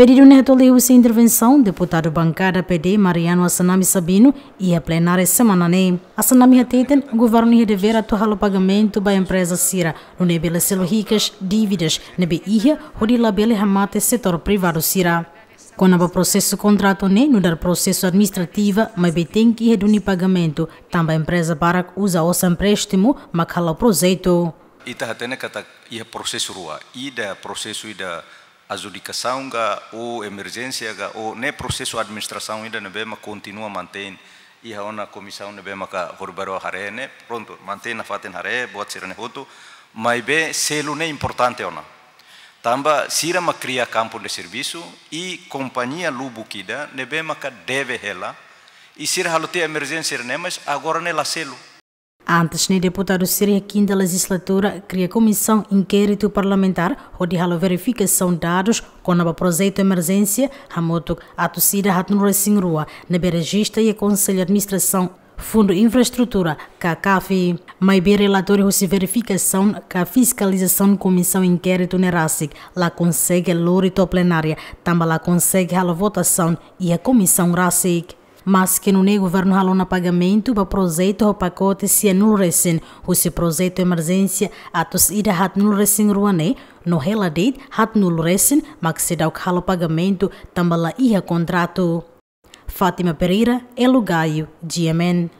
Pedido Neto leu sem intervenção, deputado bancada PD Mariano Assanami Sabino e a plenária nem. Assanami ateten, o governo ia dever atuar o pagamento da empresa Cira, no nebele selo ricas, dívidas, nebe ia, onde ramate setor privado Cira. Quando o processo contrato nem né, no dar processo administrativo, mas tem que reduzir pagamento, também a empresa para usar o empréstimo, mas o projeto. Ita hatene kata ia processo rua, ida processo ida adjudicação ga ou emergência ga ou nem né, processo de administração ainda não bem continua mantém e a ona comissão não bem maca haré né pronto mantém na faten haré boat sirane foto. mas bem selo é importante ona tamba sira ma cria campo de serviço e companhia lubukida ne bem maca deve ela. e sira halote emergência né mas agora né la selo Antes, nem né, deputado seria quinta legislatura cria comissão inquérito parlamentar onde há verificação dados com o projeto de emergência a Hamoto Atusida Hatnura Singrua, na beiragista e Conselho de Administração Fundo Infraestrutura, CACAF, Maibir relatório se verificação que fiscalização comissão inquérito Nerasic, lá consegue lorito plenária, também lá consegue a votação e a comissão RASIC mas que no nego governo halona pagamento para projeto ou pacote se anulrecem é o se projeto é emergência atos ida hat nulrecem ruane no hela date hat nulrecem mas se dá o halo pagamento lá ia contrato Fátima Pereira é de GMN.